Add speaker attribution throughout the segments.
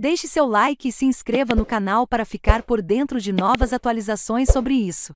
Speaker 1: Deixe seu like e se inscreva no canal para ficar por dentro de novas atualizações sobre isso.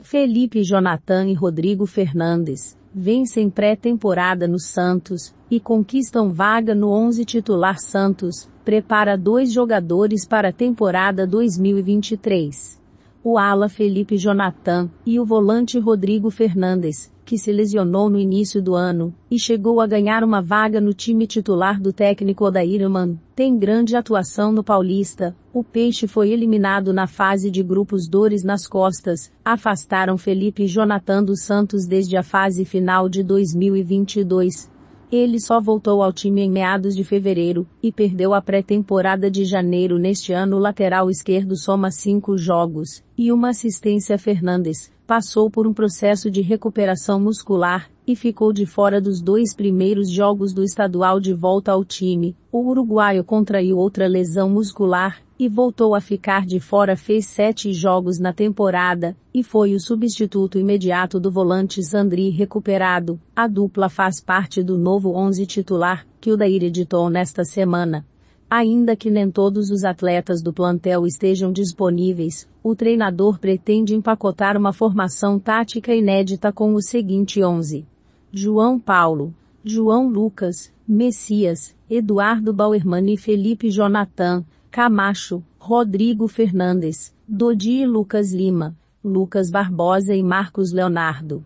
Speaker 1: Felipe Jonathan e Rodrigo Fernandes vencem pré-temporada no Santos e conquistam vaga no 11 titular Santos. Prepara dois jogadores para a temporada 2023. O ala Felipe Jonathan e o volante Rodrigo Fernandes que se lesionou no início do ano e chegou a ganhar uma vaga no time titular do técnico Odairman tem grande atuação no Paulista. O Peixe foi eliminado na fase de grupos dores nas costas, afastaram Felipe e Jonathan dos Santos desde a fase final de 2022. Ele só voltou ao time em meados de fevereiro e perdeu a pré-temporada de janeiro neste ano. O lateral esquerdo soma cinco jogos e uma assistência Fernandes, passou por um processo de recuperação muscular e ficou de fora dos dois primeiros jogos do estadual de volta ao time. O uruguaio contraiu outra lesão muscular e voltou a ficar de fora fez sete jogos na temporada, e foi o substituto imediato do volante Sandri recuperado. A dupla faz parte do novo 11 titular, que o Daíre editou nesta semana. Ainda que nem todos os atletas do plantel estejam disponíveis, o treinador pretende empacotar uma formação tática inédita com o seguinte 11. João Paulo, João Lucas, Messias, Eduardo Bauerman e Felipe Jonathan, Camacho, Rodrigo Fernandes, Dodi e Lucas Lima, Lucas Barbosa e Marcos Leonardo.